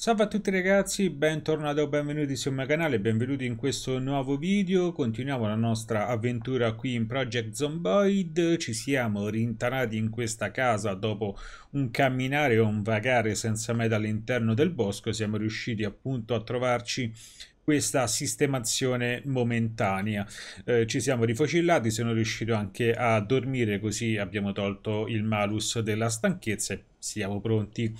Salve a tutti ragazzi, bentornati o benvenuti sul mio canale, benvenuti in questo nuovo video, continuiamo la nostra avventura qui in Project Zomboid, ci siamo rintanati in questa casa dopo un camminare o un vagare senza meta all'interno del bosco, siamo riusciti appunto a trovarci questa sistemazione momentanea. Eh, ci siamo rifocillati, sono riuscito anche a dormire così abbiamo tolto il malus della stanchezza e siamo pronti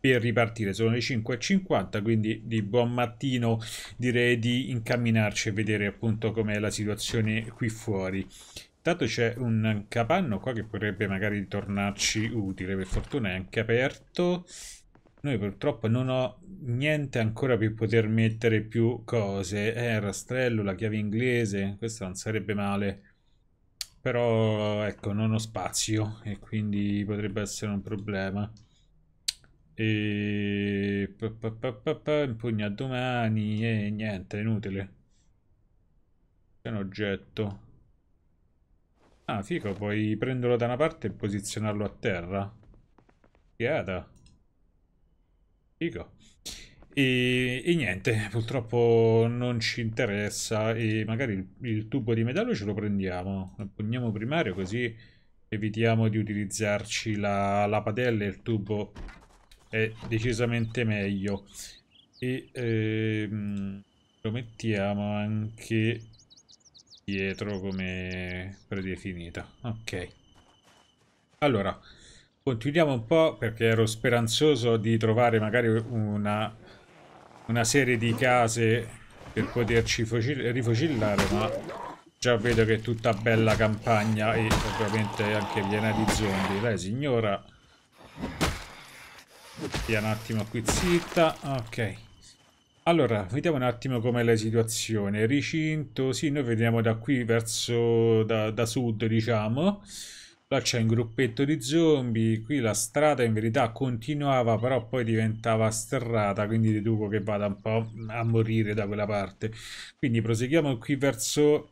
per ripartire. Sono le 5.50 quindi di buon mattino direi di incamminarci e vedere appunto com'è la situazione qui fuori. Intanto c'è un capanno qua che potrebbe magari tornarci utile, per fortuna è anche aperto. Noi purtroppo non ho niente ancora per poter mettere più cose. Eh, il rastrello, la chiave inglese, questo non sarebbe male. Però, ecco, non ho spazio e quindi potrebbe essere un problema. E... Pa, pa, pa, pa impugna domani e niente, è inutile. C'è un oggetto. Ah, fico, puoi prenderlo da una parte e posizionarlo a terra. Fiata. Fico. E, e, niente, purtroppo non ci interessa e magari il, il tubo di metallo ce lo prendiamo, poniamo primario così evitiamo di utilizzarci la, la padella e il tubo è decisamente meglio. E ehm, lo mettiamo anche dietro come predefinita, ok. Allora, continuiamo un po' perché ero speranzoso di trovare magari una una serie di case per poterci rifocillare, ma già vedo che è tutta bella campagna e ovviamente anche piena di zombie. Lei signora, stia un attimo qui zitta, ok. Allora, vediamo un attimo com'è la situazione. Ricinto, sì, noi vediamo da qui verso, da, da sud, diciamo. Là c'è un gruppetto di zombie, qui la strada in verità continuava però poi diventava sterrata, quindi deduco che vada un po' a morire da quella parte. Quindi proseguiamo qui verso,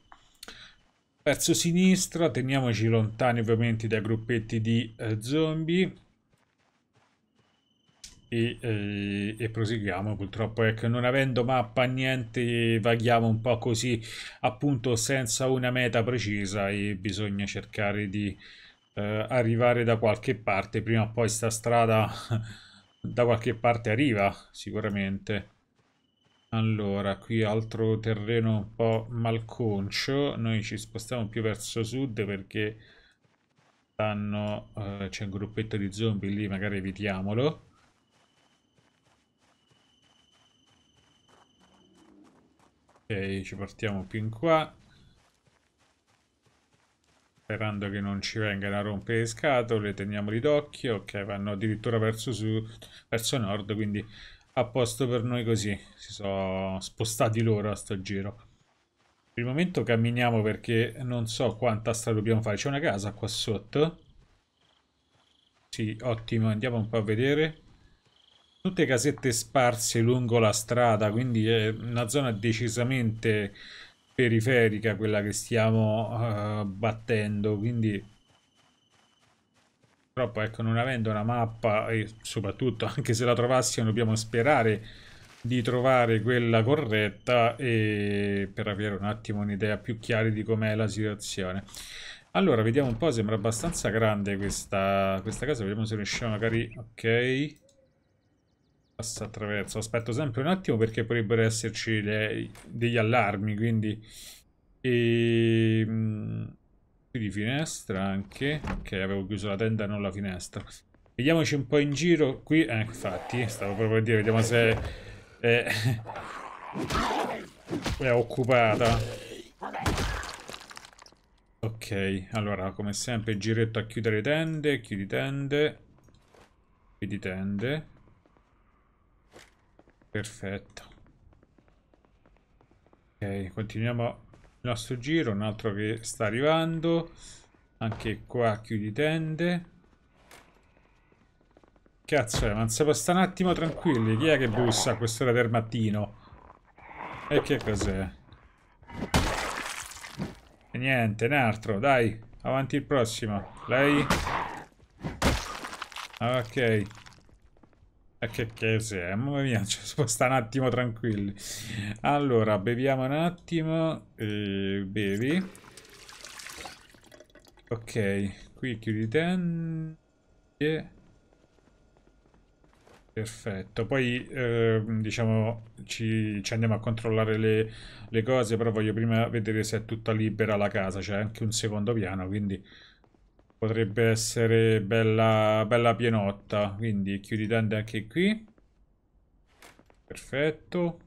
verso sinistra, teniamoci lontani ovviamente dai gruppetti di eh, zombie. E, e, eh, e, proseguiamo purtroppo ecco non avendo mappa niente vaghiamo un po' così appunto senza una meta precisa e bisogna cercare di eh, arrivare da qualche parte. Prima o poi sta strada da qualche parte arriva, sicuramente. Allora, qui altro terreno un po' malconcio. Noi ci spostiamo più verso sud perché stanno, eh, c'è un gruppetto di zombie lì, magari evitiamolo. Ok, ci portiamo più in qua sperando che non ci vengano a rompere le scatole, teniamoli d'occhio, ok, vanno addirittura verso, su, verso nord, quindi a posto per noi così, si sono spostati loro a sto giro. Per il momento camminiamo perché non so quanta strada dobbiamo fare, c'è una casa qua sotto? Sì, ottimo, andiamo un po' a vedere. Tutte casette sparse lungo la strada, quindi è una zona decisamente periferica quella che stiamo uh, battendo, quindi purtroppo ecco, non avendo una mappa e soprattutto anche se la trovassimo dobbiamo sperare di trovare quella corretta e per avere un attimo un'idea più chiara di com'è la situazione. Allora, vediamo un po', sembra abbastanza grande questa, questa casa, vediamo se riusciamo magari... ok... Passa attraverso. Aspetto sempre un attimo perché potrebbero esserci le, degli allarmi, quindi... E... Ehm, qui di finestra anche. Ok, avevo chiuso la tenda, non la finestra. Vediamoci un po' in giro. Qui, eh, infatti, stavo proprio per dire, vediamo se... Eh, è occupata. Ok, allora, come sempre, giretto a chiudere tende, chiudi tende, chiudi tende. Perfetto. Ok, continuiamo il nostro giro, un altro che sta arrivando. Anche qua chiudi tende. Cazzo, è, eh, ma non si può stare un attimo tranquilli. Chi è che bussa a quest'ora del mattino? E che cos'è? E niente, un altro, dai. Avanti il prossimo. Lei? Ok. Eh, che, che sì, eh, mamma mia, ci cioè, sposta un attimo tranquilli. Allora, beviamo un attimo. E eh, bevi. Ok, qui chiudi tende. Perfetto, poi eh, diciamo ci, ci, andiamo a controllare le, le cose, però voglio prima vedere se è tutta libera la casa, c'è anche un secondo piano, quindi potrebbe essere bella, bella pienotta. Quindi chiudi tende anche qui. Perfetto.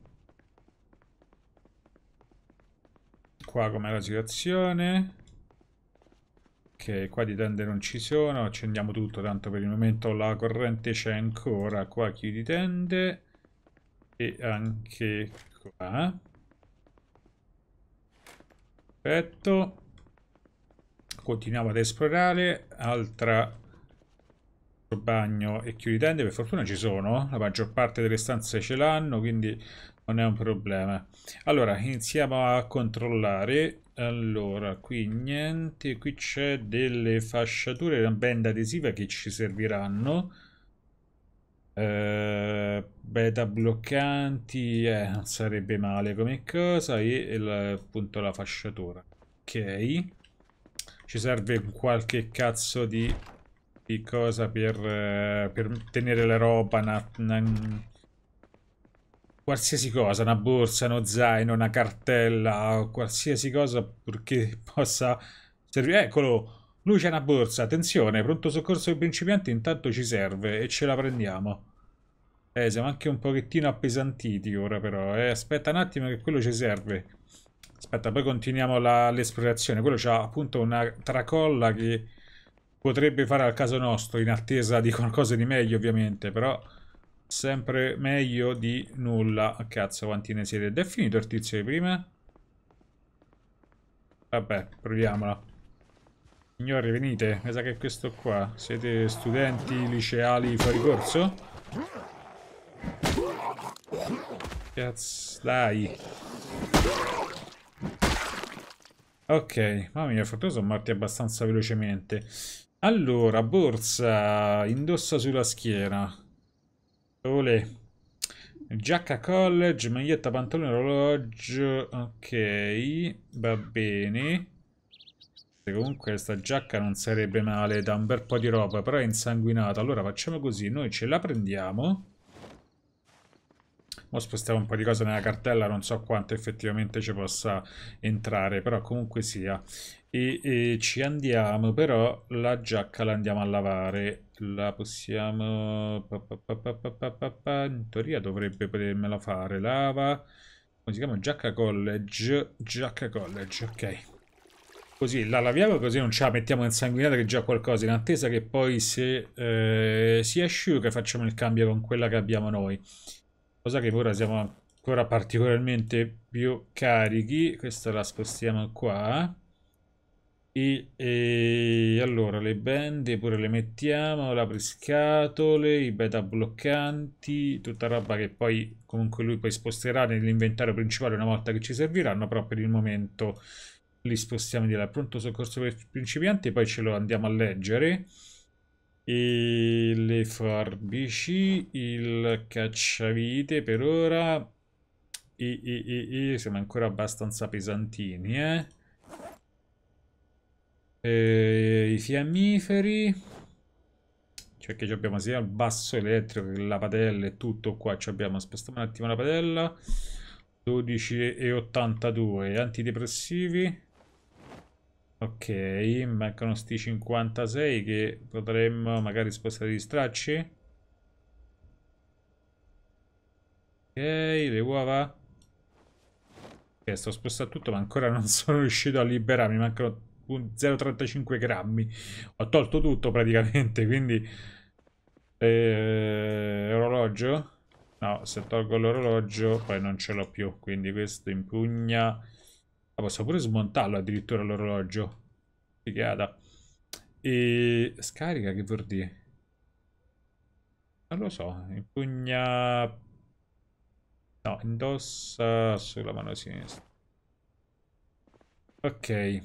Qua com'è la situazione? Ok, qua di tende non ci sono. Accendiamo tutto, tanto per il momento la corrente c'è ancora. Qua chiudi tende. E anche qua. Perfetto continuiamo ad esplorare altra bagno e chiudi tende per fortuna ci sono la maggior parte delle stanze ce l'hanno quindi non è un problema allora iniziamo a controllare allora qui niente qui c'è delle fasciature una benda adesiva che ci serviranno eh, beta bloccanti eh, non sarebbe male come cosa e, e la, appunto la fasciatura ok ci serve qualche cazzo di, di cosa per, eh, per, tenere la roba, na, una, qualsiasi cosa, una borsa, uno zaino, una cartella, qualsiasi cosa purché possa servire. Eccolo, lui c'è una borsa, attenzione, pronto soccorso ai principianti intanto ci serve e ce la prendiamo. Eh, siamo anche un pochettino appesantiti ora però, eh. aspetta un attimo che quello ci serve. Aspetta, poi continuiamo l'esplorazione. Quello c'ha appunto una tracolla che potrebbe fare al caso nostro, in attesa di qualcosa di meglio ovviamente, però sempre meglio di nulla. Oh, cazzo, quanti ne siete? Ed è finito il tizio di prima? Vabbè, proviamola. Signori, venite. Mi sa che questo qua. Siete studenti liceali fuori corso? Cazzo, dai. Ok, mamma mia, fortuna sono morti abbastanza velocemente. Allora, borsa, indossa sulla schiena. Olè. Giacca college, maglietta, pantalone, orologio. Ok, va bene. Comunque questa giacca non sarebbe male da un bel po' di roba, però è insanguinata. Allora facciamo così, noi ce la prendiamo. Ora spostiamo un po' di cose nella cartella, non so quanto effettivamente ci possa entrare, però comunque sia. E, e ci andiamo, però la giacca la andiamo a lavare. La possiamo... In teoria dovrebbe potermela fare. Lava... Come si chiama? Giacca College. Giacca College, ok. Così la laviamo così non ce la mettiamo insanguinata che è già qualcosa in attesa che poi se eh, si asciuga facciamo il cambio con quella che abbiamo noi cosa che ora siamo ancora particolarmente più carichi questa la spostiamo qua e, e, allora le bende pure le mettiamo, l'apriscatole, i beta bloccanti, tutta roba che poi comunque lui poi sposterà nell'inventario principale una volta che ci serviranno, però per il momento li spostiamo di là. Pronto soccorso per principianti, poi ce lo andiamo a leggere. E le forbici, il cacciavite per ora. E, e, e, siamo ancora abbastanza pesantini, eh? E, eh, I fiammiferi. Cioè che abbiamo sia il basso elettrico che la padella e tutto qua. Ci abbiamo, spostiamo un attimo la padella. 12 e 82 Antidepressivi. Ok, mancano sti 56 che potremmo magari spostare di stracci. Ok, le uova. Ok, sto spostando tutto ma ancora non sono riuscito a liberarmi, mancano 0,35 grammi. Ho tolto tutto praticamente, quindi... Eh, orologio? No, se tolgo l'orologio poi non ce l'ho più, quindi questo impugna... Ah, posso pure smontarlo addirittura l'orologio. Figata. E scarica che vuol dire? Non lo so, impugna... No, indossa sulla mano sinistra. Ok. E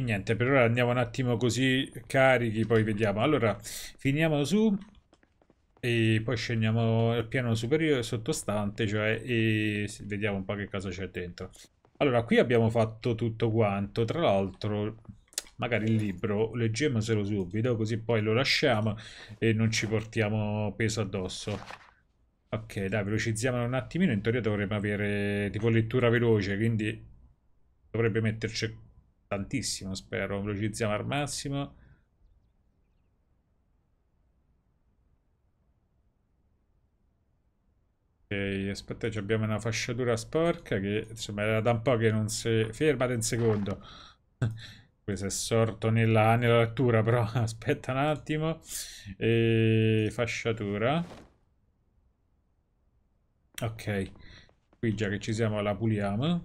niente, per ora andiamo un attimo così carichi, poi vediamo. Allora, finiamo su e poi scendiamo al piano superiore sottostante cioè e vediamo un po' che cosa c'è dentro allora qui abbiamo fatto tutto quanto tra l'altro magari il libro leggemoselo subito così poi lo lasciamo e non ci portiamo peso addosso ok dai velocizziamo un attimino in teoria dovremmo avere tipo lettura veloce quindi dovrebbe metterci tantissimo spero velocizziamo al massimo Ok, aspetta, abbiamo una fasciatura sporca che insomma era da un po' che non si... Fermate un secondo. Questo è sorto nella, nella lettura, però aspetta un attimo. E... Fasciatura. Ok, qui già che ci siamo la puliamo.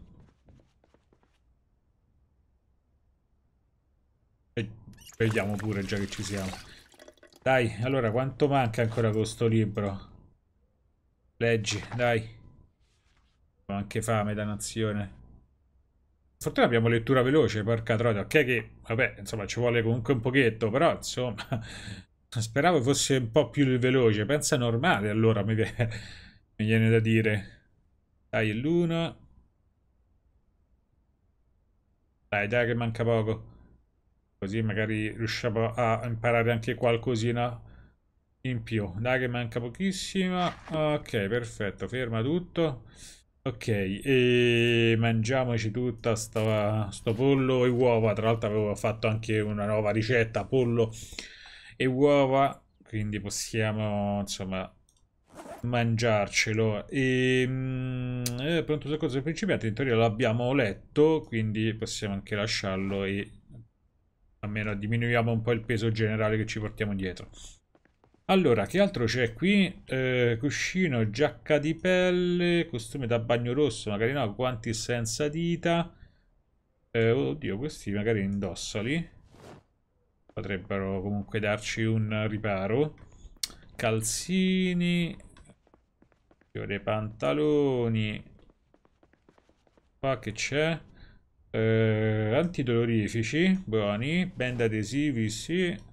E vediamo pure già che ci siamo. Dai, allora quanto manca ancora questo libro? Leggi, dai. Ho anche fame, da nazione. Fortuna abbiamo lettura veloce, porca troia. Ok che, vabbè, insomma, ci vuole comunque un pochetto, però, insomma... Speravo fosse un po' più veloce. Pensa normale, allora, mi, mi viene da dire. Dai, l'uno. Dai, dai, che manca poco. Così magari riusciamo a imparare anche qualcosina in più dai che manca pochissima ok perfetto ferma tutto ok e mangiamoci tutta sta, sto pollo e uova tra l'altro avevo fatto anche una nuova ricetta pollo e uova quindi possiamo insomma mangiarcelo e ehm, eh, pronto soccorso del principiante in teoria l'abbiamo letto quindi possiamo anche lasciarlo e almeno diminuiamo un po' il peso generale che ci portiamo dietro allora, che altro c'è qui? Eh, cuscino, giacca di pelle, costume da bagno rosso, magari no, guanti senza dita. Eh, oddio, questi magari indossali. Potrebbero comunque darci un riparo. Calzini. Dei pantaloni. Qua che c'è? Eh, antidolorifici, buoni. Band adesivi, sì.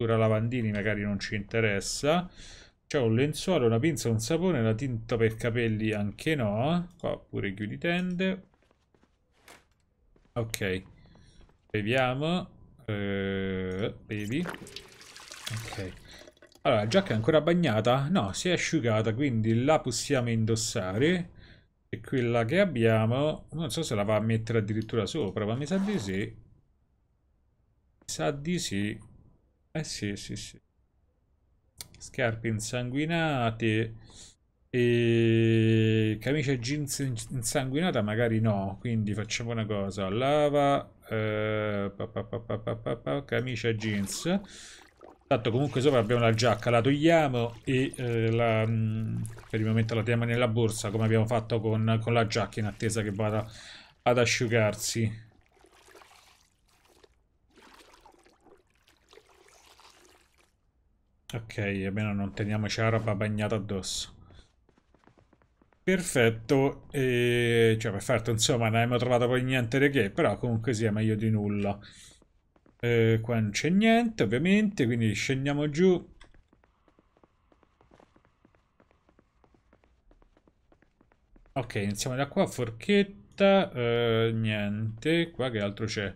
Dura lavandini magari non ci interessa. C'è un lenzuolo, una pinza, un sapone, una tinta per capelli anche no. Qua pure chiudi tende. Ok. Beviamo. Eh, bevi. Ok. Allora, la giacca è ancora bagnata? No, si è asciugata, quindi la possiamo indossare. E quella che abbiamo, non so se la va a mettere addirittura sopra, ma mi sa di sì. Mi sa di sì. Eh sì, sì, sì. Scarpe insanguinate e camicia jeans insanguinata magari no, quindi facciamo una cosa, lava, eh, pa, pa, pa, camicia jeans, tanto comunque sopra abbiamo la giacca, la togliamo e eh, la, mm, per il momento la teniamo nella borsa come abbiamo fatto con, con la giacca in attesa che vada ad asciugarsi. Ok, almeno non teniamoci la roba bagnata addosso. Perfetto, e... cioè perfetto, insomma, non abbiamo trovato poi niente di che, però comunque sia meglio di nulla. Eh, qua non c'è niente, ovviamente, quindi scendiamo giù. Ok, iniziamo da qua, forchetta frutta, eh, niente. Qua che altro c'è?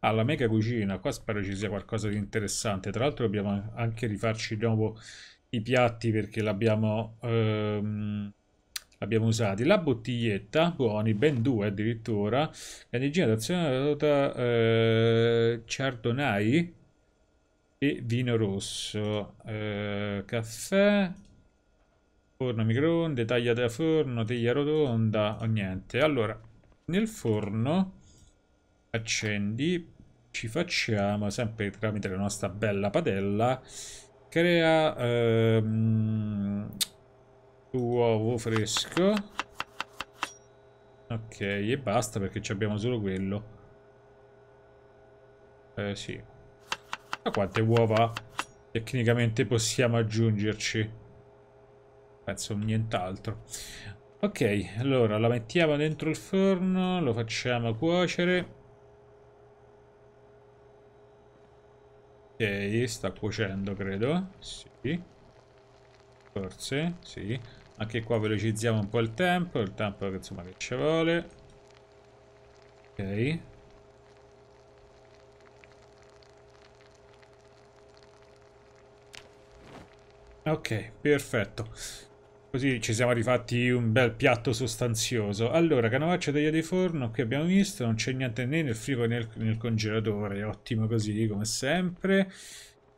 Ah, la mega cucina. Qua spero ci sia qualcosa di interessante. Tra l'altro dobbiamo anche rifarci di nuovo i piatti perché l'abbiamo... Ehm, abbiamo usati la bottiglietta, buoni, ben due addirittura, l'energia d'azione dotata eh, Chardonnay e vino rosso, eh, caffè, forno microonde, taglia da forno, teglia rotonda, o niente. Allora, nel forno accendi ci facciamo sempre tramite la nostra bella padella crea ehm, uovo fresco ok e basta perché abbiamo solo quello eh sì ma quante uova tecnicamente possiamo aggiungerci penso nient'altro Ok, allora la mettiamo dentro il forno, lo facciamo cuocere. Ok, sta cuocendo credo, sì. Forse, sì. Anche qua velocizziamo un po' il tempo, il tempo che insomma che ci vuole. Ok. Ok, perfetto. Così ci siamo rifatti un bel piatto sostanzioso. Allora, canovaccia taglia di forno, qui abbiamo visto, non c'è niente né nel frigo né nel congelatore, ottimo così come sempre.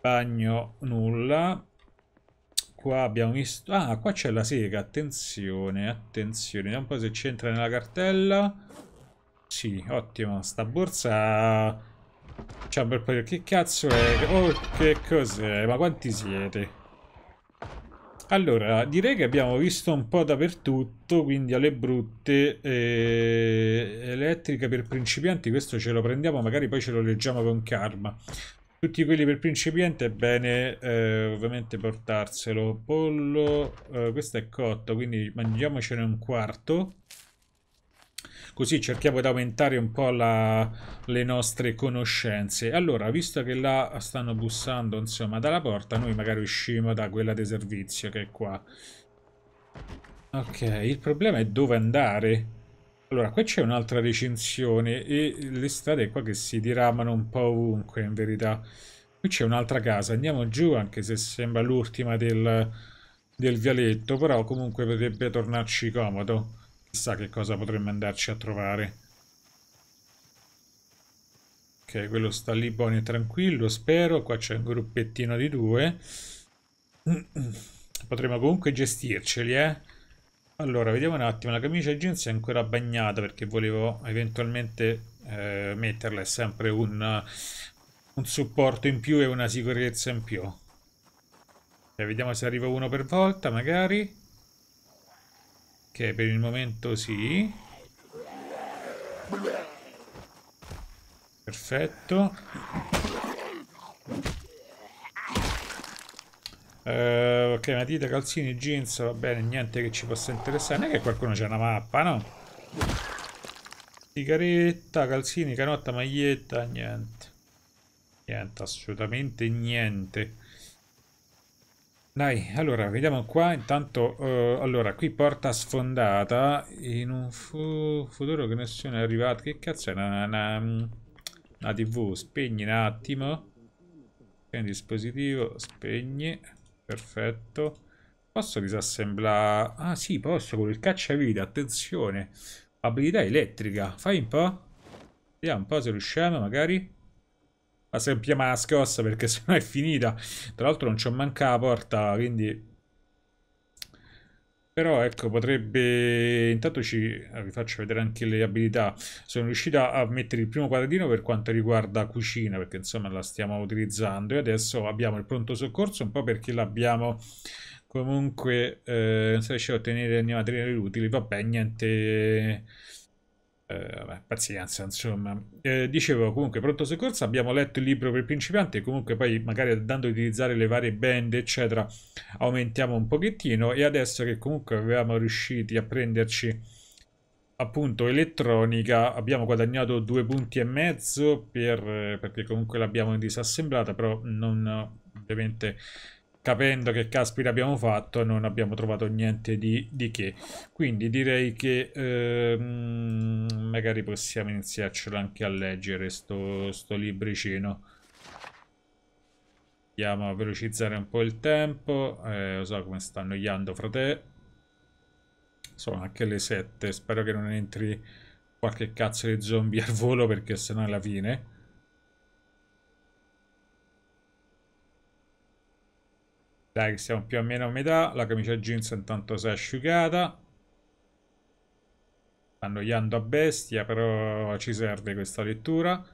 Bagno nulla. Qua abbiamo visto... Ah, qua c'è la sega, attenzione, attenzione. Vediamo un po' se c'entra nella cartella. Sì, ottimo, sta borsa... Ciao, un bel po' di... Che cazzo è? Oh, che cos'è? Ma quanti siete? Allora, direi che abbiamo visto un po' dappertutto, quindi alle brutte eh, elettrica per principianti, questo ce lo prendiamo, magari poi ce lo leggiamo con karma. Tutti quelli per principianti è bene eh, ovviamente portarselo. Pollo, eh, questo è cotto, quindi mangiamocene un quarto così cerchiamo di aumentare un po' la, le nostre conoscenze. Allora, visto che là stanno bussando, insomma, dalla porta, noi magari usciamo da quella di servizio che è qua. Ok, il problema è dove andare. Allora, qua c'è un'altra recinzione e le strade qua che si diramano un po' ovunque, in verità. Qui c'è un'altra casa, andiamo giù, anche se sembra l'ultima del, del vialetto, però comunque potrebbe tornarci comodo. Chissà che cosa potremmo andarci a trovare. Ok, quello sta lì buono e tranquillo, spero. Qua c'è un gruppettino di due. Potremmo comunque gestirceli, eh. Allora, vediamo un attimo. La camicia jeans è ancora bagnata perché volevo eventualmente eh, metterla. È sempre un, un supporto in più e una sicurezza in più. E vediamo se arriva uno per volta, magari. Ok, per il momento sì. Perfetto. Uh, ok, matita, calzini, jeans, va bene, niente che ci possa interessare. Non è che qualcuno c'è una mappa, no? Sigaretta, calzini, canotta, maglietta, niente. Niente, assolutamente niente. Dai, allora, vediamo qua. Intanto, uh, allora, qui porta sfondata in un fu futuro che nessuno è arrivato. Che cazzo è? Una, una, una TV, spegni un attimo. Spegni dispositivo, spegni. Perfetto. Posso disassemblare? Ah, sì, posso con il cacciavite, attenzione. Abilità elettrica, fai un po'. Vediamo un po' se riusciamo, magari la sappiamo la scossa perché sennò è finita. Tra l'altro non c'ho manca la porta, quindi... Però ecco, potrebbe... Intanto ci... Eh, vi faccio vedere anche le abilità. Sono riuscita a mettere il primo quadradino per quanto riguarda cucina, perché insomma la stiamo utilizzando. E adesso abbiamo il pronto soccorso, un po' perché l'abbiamo comunque... Eh, non so se riuscivo a ottenere animatrici utili, vabbè, niente eh, vabbè, pazienza, insomma. Eh, dicevo, comunque, pronto soccorso, abbiamo letto il libro per principianti, comunque poi magari andando ad utilizzare le varie band, eccetera, aumentiamo un pochettino e adesso che comunque avevamo riusciti a prenderci appunto elettronica, abbiamo guadagnato due punti e mezzo per, eh, perché comunque l'abbiamo disassemblata, però non ovviamente capendo che caspita abbiamo fatto non abbiamo trovato niente di, di che quindi direi che ehm, magari possiamo iniziarcelo anche a leggere sto, sto libricino andiamo a velocizzare un po' il tempo eh, lo so come sta annoiando fra sono anche le 7 spero che non entri qualche cazzo di zombie al volo perché sennò è la fine Dai che siamo più o meno a metà, la camicia jeans intanto si è asciugata. Annoiando a bestia, però ci serve questa lettura.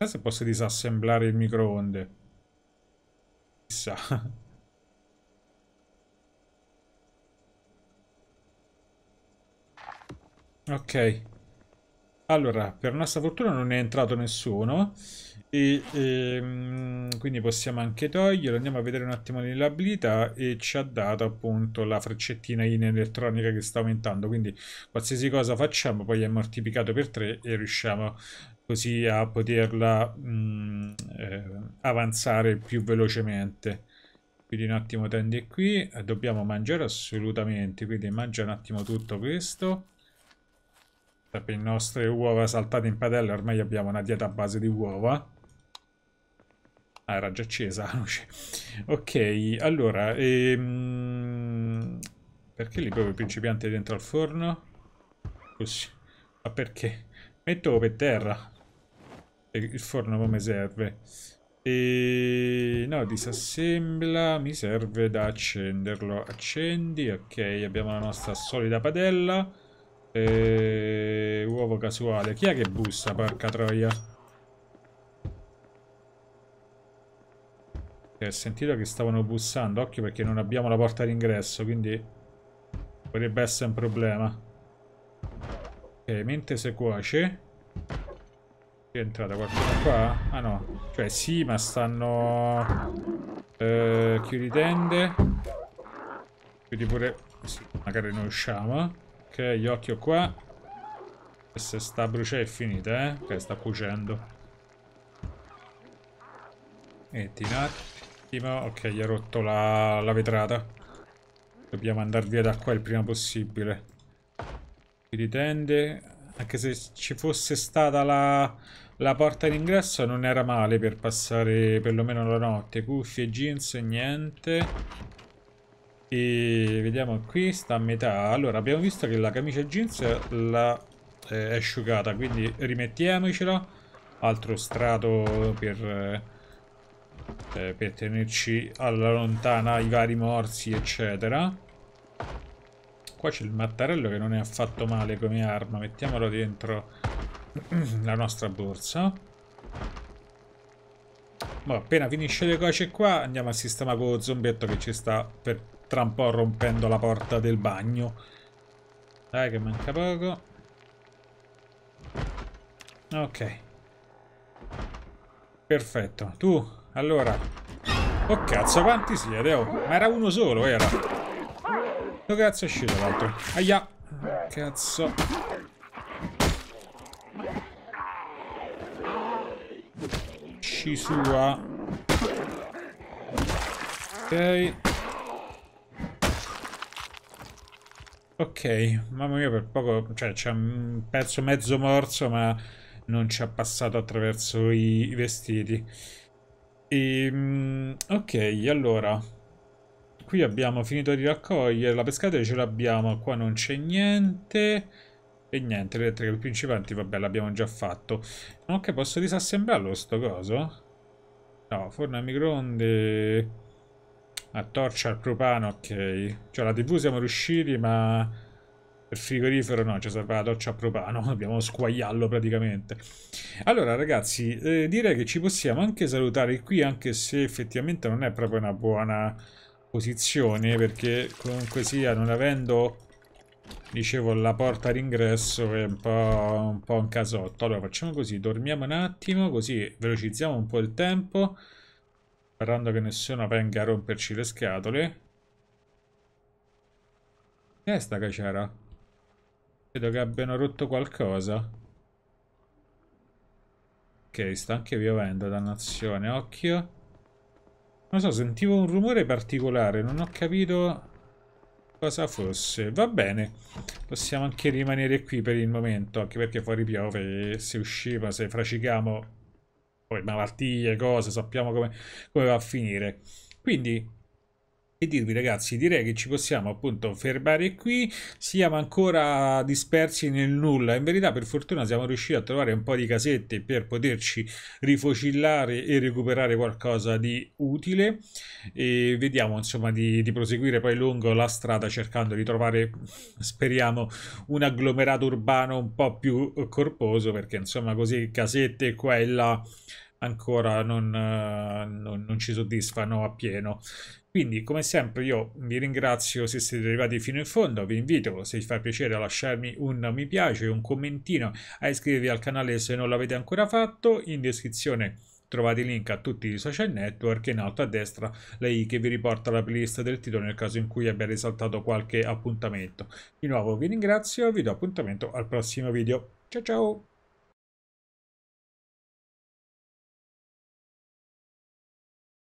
Se posso disassemblare il microonde. Chissà. Ok. Allora, per nostra fortuna non è entrato nessuno. E, e, ehm, quindi possiamo anche toglierlo. Andiamo a vedere un attimo l'abilità e ci ha dato appunto la freccettina in elettronica che sta aumentando. Quindi qualsiasi cosa facciamo poi è moltiplicato per 3 e riusciamo così a poterla mh, mm, eh, avanzare più velocemente. Quindi un attimo tende qui, dobbiamo mangiare assolutamente, quindi mangia un attimo tutto questo. Per le nostre uova saltate in padella ormai abbiamo una dieta a base di uova. Ah, era già accesa la luce. Ok, allora... Ehm... Perché li proprio i principianti dentro al forno? Così. Ma perché? Metto per terra. Il forno come serve. E... No, disassembla. Mi serve da accenderlo. Accendi, ok. Abbiamo la nostra solida padella. E... Uovo casuale. Chi è che bussa, porca troia? Ho eh, sentito che stavano bussando. Occhio perché non abbiamo la porta d'ingresso, quindi... Potrebbe essere un problema. Ok, mente cuoce. È entrata qualcuno qua? Ah no. Cioè sì, ma stanno... Eh, chiudi tende. Chiudi pure... Sì, magari non usciamo. Ok, occhio qua. E se sta a bruciare è finita, eh? Ok, sta cucendo E un attimo. Ok, gli ha rotto la, la vetrata. Dobbiamo andare via da qua il prima possibile. Si tende Anche se ci fosse stata la, la porta d'ingresso non era male per passare perlomeno la notte. Cuffie, jeans, niente. E vediamo qui, sta a metà. Allora, abbiamo visto che la camicia jeans la, eh, è asciugata, quindi rimettiamocela. Altro strato per, eh, eh per tenerci alla lontana i vari morsi, eccetera. Qua c'è il mattarello che non è affatto male come arma. Mettiamolo dentro la nostra borsa. Ma boh, appena finisce le cose qua andiamo a sistemare con lo zombetto che ci sta per tra un po' rompendo la porta del bagno. Dai che manca poco. Ok. Perfetto. Tu, allora... Oh cazzo, quanti siete? Oh, ma era uno solo, era. Dove cazzo è uscito l'altro? Aia! Cazzo. Ci sua. Ok. Ok, mamma mia, per poco, cioè c'è un pezzo mezzo morso, ma non ci ha passato attraverso i, i vestiti. E, ehm, ok, allora, qui abbiamo finito di raccogliere, la pescata ce l'abbiamo, qua non c'è niente. E niente, le lettere principanti, vabbè, l'abbiamo già fatto. Ok, posso disassemblarlo sto coso? No, forno a microonde... A torcia al propano, ok. Cioè, la tv siamo riusciti, ma... Il frigorifero no, ci cioè, serve la torcia al propano, dobbiamo squagliarlo praticamente. Allora ragazzi, eh, direi che ci possiamo anche salutare qui, anche se effettivamente non è proprio una buona posizione, perché comunque sia, non avendo, dicevo, la porta d'ingresso è un po', un po' un casotto. Allora facciamo così, dormiamo un attimo, così velocizziamo un po' il tempo. Sperando che nessuno venga a romperci le scatole. Che è sta cacera? Vedo che abbiano rotto qualcosa. Ok, sta anche piovendo, dannazione. Occhio. Non so, sentivo un rumore particolare, non ho capito cosa fosse. Va bene, possiamo anche rimanere qui per il momento, anche perché fuori piove se usciva, se fracicamo poi malattie, cose, sappiamo come, come va a finire. Quindi e dirvi ragazzi direi che ci possiamo appunto fermare qui siamo ancora dispersi nel nulla in verità per fortuna siamo riusciti a trovare un po' di casette per poterci rifocillare e recuperare qualcosa di utile e vediamo insomma di, di proseguire poi lungo la strada cercando di trovare speriamo un agglomerato urbano un po' più corposo perché insomma così casette qua e là ancora non, eh, non, non ci soddisfano appieno quindi, come sempre, io vi ringrazio se siete arrivati fino in fondo, vi invito, se vi fa piacere, a lasciarmi un mi piace, un commentino, a iscrivervi al canale se non l'avete ancora fatto, in descrizione trovate i link a tutti i social network e in alto a destra la i che vi riporta la playlist del titolo nel caso in cui abbiate saltato qualche appuntamento. Di nuovo vi ringrazio e vi do appuntamento al prossimo video. Ciao ciao!